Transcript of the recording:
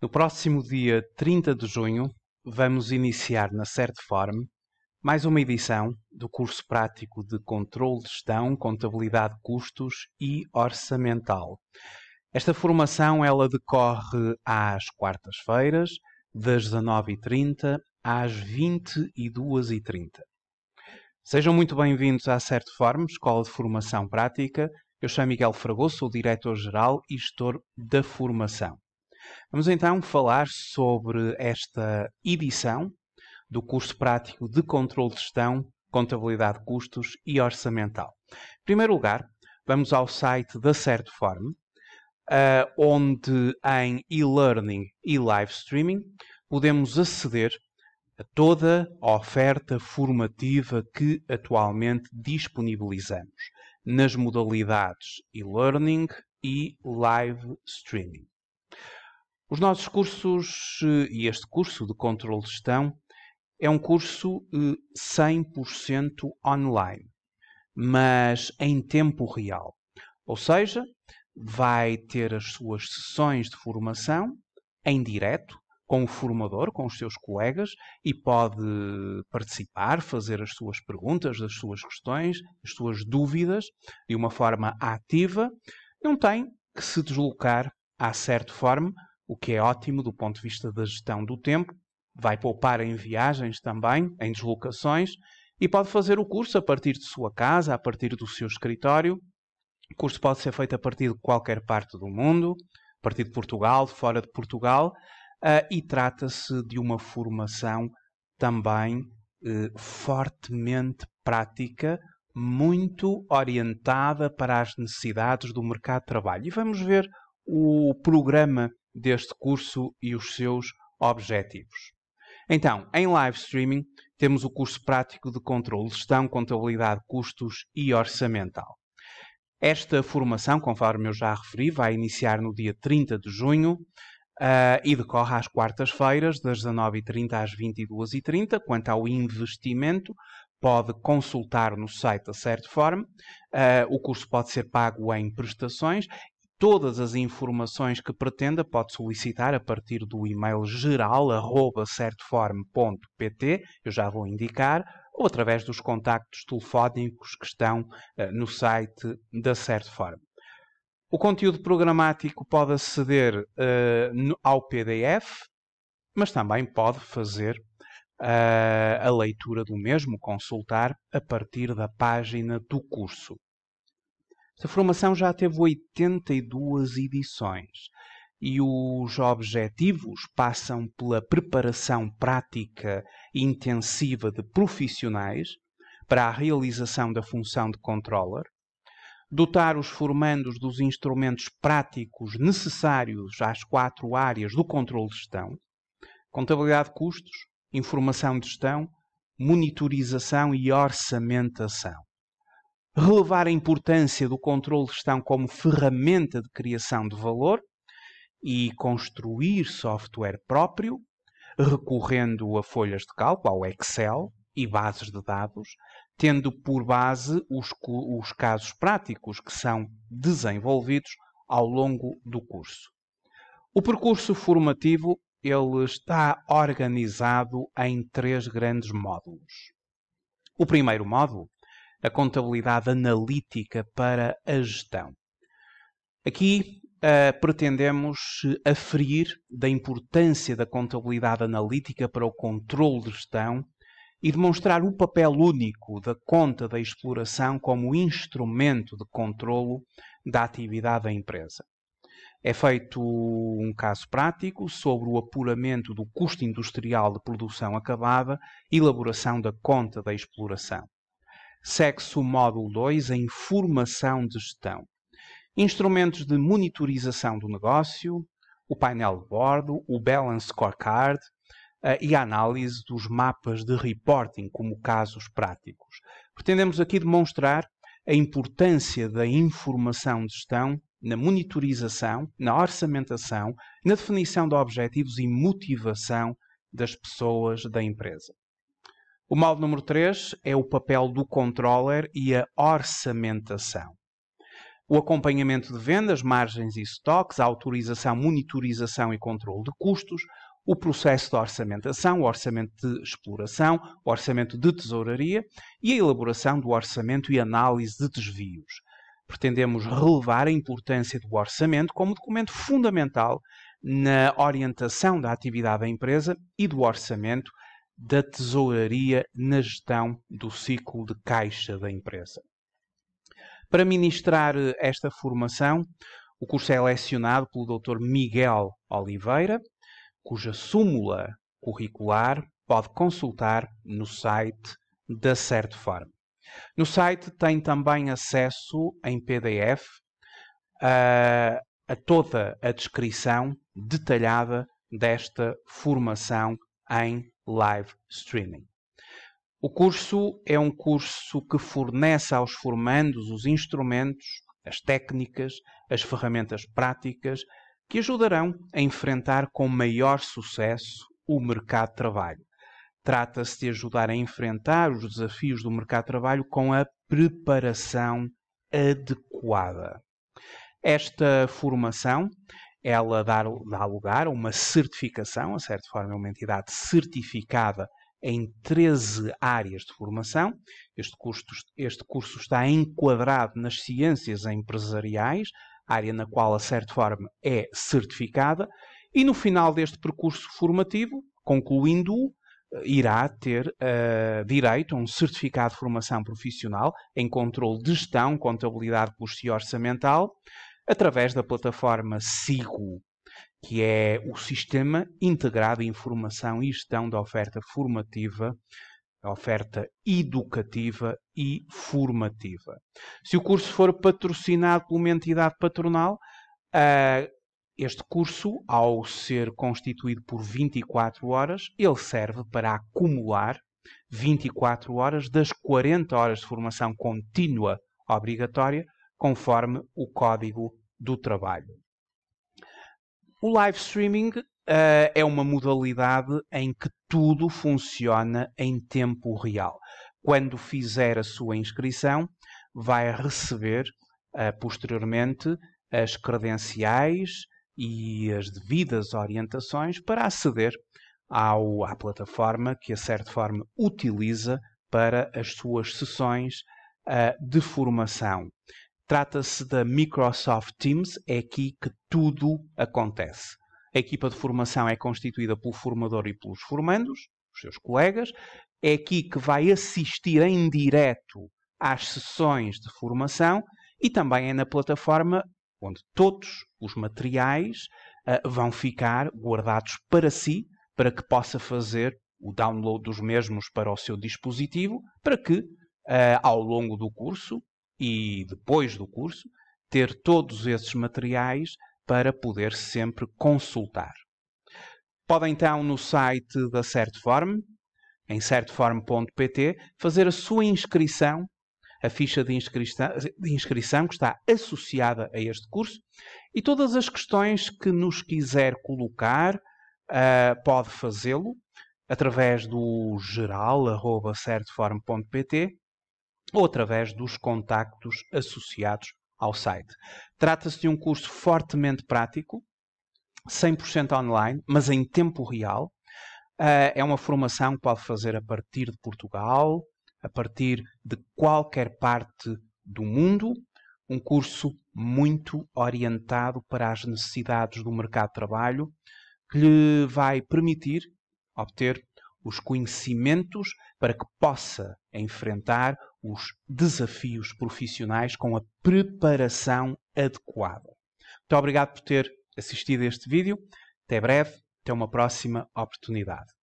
No próximo dia 30 de junho, vamos iniciar na Certform mais uma edição do curso prático de Controle de Gestão, Contabilidade de Custos e Orçamental. Esta formação ela decorre às quartas-feiras, das 19h30 às 22h30. Sejam muito bem-vindos à Certform, Escola de Formação Prática. Eu sou Miguel Fragoso, sou diretor-geral e gestor da formação. Vamos então falar sobre esta edição do curso prático de controle de gestão, contabilidade de custos e orçamental. Em primeiro lugar, vamos ao site da Certoform, uh, eh, onde em e-learning e live streaming podemos aceder a toda a oferta formativa que atualmente disponibilizamos nas modalidades e-learning e live streaming. Os nossos cursos eh, e este curso de controle de gestão é um curso 100% eh, online, mas em tempo real. Ou seja, vai ter as suas sessões de formação em direto com o formador, com os seus colegas e pode participar, fazer as suas perguntas, as suas questões, as suas dúvidas de uma forma ativa. Não tem que se deslocar a certa forma o que é ótimo do ponto de vista da gestão do tempo. Vai poupar em viagens também, em deslocações, e pode fazer o curso a partir de sua casa, a partir do seu escritório. O curso pode ser feito a partir de qualquer parte do mundo, a partir de Portugal, de fora de Portugal, uh, e trata-se de uma formação também uh, fortemente prática, muito orientada para as necessidades do mercado de trabalho. E vamos ver o programa deste curso e os seus objetivos. Então, em live streaming, temos o curso prático de controle, gestão, contabilidade, custos e orçamental. Esta formação, conforme eu já referi, vai iniciar no dia 30 de junho uh, e decorre às quartas-feiras, das 19h30 às 22h30. Quanto ao investimento, pode consultar no site da Certform. Uh, o curso pode ser pago em prestações todas as informações que pretenda pode solicitar a partir do e-mail geral arroba eu já vou indicar, ou através dos contactos telefónicos que estão uh, no site da Certform. O conteúdo programático pode aceder uh, ao PDF, mas também pode fazer uh, a leitura do mesmo, consultar a partir da página do curso. Esta formação já teve 82 edições e os objetivos passam pela preparação prática intensiva de profissionais para a realização da função de controller, dotar os formandos dos instrumentos práticos necessários às quatro áreas do controle de gestão: contabilidade de custos, informação de gestão, monitorização e orçamentação relevar a importância do controle de gestão como ferramenta de criação de valor e construir software próprio, recorrendo a folhas de cálculo, ao Excel e bases de dados, tendo por base os, os casos práticos que são desenvolvidos ao longo do curso. O percurso formativo ele está organizado em três grandes módulos. O primeiro módulo a contabilidade analítica para a gestão. Aqui uh, pretendemos aferir da importância da contabilidade analítica para o controle de gestão e demonstrar o papel único da conta da exploração como instrumento de controlo da atividade da empresa. É feito um caso prático sobre o apuramento do custo industrial de produção acabada, e elaboração da conta da exploração segue-se o módulo 2, a informação de gestão. Instrumentos de monitorização do negócio, o painel de bordo, o balance scorecard eh, e a análise dos mapas de reporting como casos práticos. Pretendemos aqui demonstrar a importância da informação de gestão na monitorização, na orçamentação, na definição de objetivos e motivação das pessoas da empresa. O mal número 3 é o papel do controller e a orçamentação. O acompanhamento de vendas, margens e estoques, a autorização, monitorização e controle de custos, o processo de orçamentação, o orçamento de exploração, o orçamento de tesouraria e a elaboração do orçamento e análise de desvios. Pretendemos relevar a importância do orçamento como documento fundamental na orientação da atividade da empresa e do orçamento da tesouraria na gestão do ciclo de caixa da empresa. Para ministrar eh, esta formação, o curso é selecionado pelo Dr. Miguel Oliveira, cuja súmula curricular pode consultar no site da Certfarm. No site tem também acesso em PDF a, a toda a descrição detalhada desta formação em live streaming. O curso é um curso que fornece aos formandos os instrumentos, as técnicas, as ferramentas práticas que ajudarão a enfrentar com maior sucesso o mercado de trabalho. Trata-se de ajudar a enfrentar os desafios do mercado de trabalho com a preparação adequada. Esta formação ela dá, dá lugar a uma certificação, a certa forma é uma entidade certificada em 13 áreas de formação. Este curso, este curso está enquadrado nas ciências empresariais, área na qual a certa forma é certificada, e no final deste percurso formativo, concluindo-o, irá ter uh, direito a um certificado de formação profissional em controle de gestão, contabilidade, custo e orçamental, através da plataforma SIGO, que é o Sistema Integrado de Informação e Gestão da Oferta Formativa, oferta educativa e formativa. Se o curso for patrocinado por uma entidade patronal, ah, este curso, ao ser constituído por 24 horas, ele serve para acumular 24 horas das 40 horas de formação contínua obrigatória, conforme o código do trabalho. O live streaming uh, é uma modalidade em que tudo funciona em tempo real. Quando fizer a sua inscrição, vai receber uh, posteriormente as credenciais e as devidas orientações para aceder ao, à plataforma que, a certa forma, utiliza para as suas sessões uh, de formação. Trata-se da Microsoft Teams, é aqui que tudo acontece. A equipa de formação é constituída pelo formador e pelos formandos, os seus colegas. É aqui que vai assistir em direto às sessões de formação e também é na plataforma onde todos os materiais uh, vão ficar guardados para si, para que possa fazer o download dos mesmos para o seu dispositivo, para que uh, ao longo do curso e depois do curso ter todos esses materiais para poder sempre consultar. Podem então no site da Certform, em certform.pt, fazer a sua inscrição, a ficha de inscrição, de inscrição que está associada a este curso e todas as questões que nos quiser colocar, uh, pode fazê-lo através do geral.certform.pt ou através dos contactos associados ao site. Trata-se de um curso fortemente prático, 100% online, mas em tempo real. Ah, é uma formação que pode fazer a partir de Portugal, a partir de qualquer parte do mundo. Um curso muito orientado para as necessidades do mercado de trabalho, que lhe vai permitir obter os conhecimentos para que possa enfrentar os desafios profissionais com a preparação adequada. Muito obrigado por ter assistido a este vídeo. Até breve, até uma próxima oportunidade.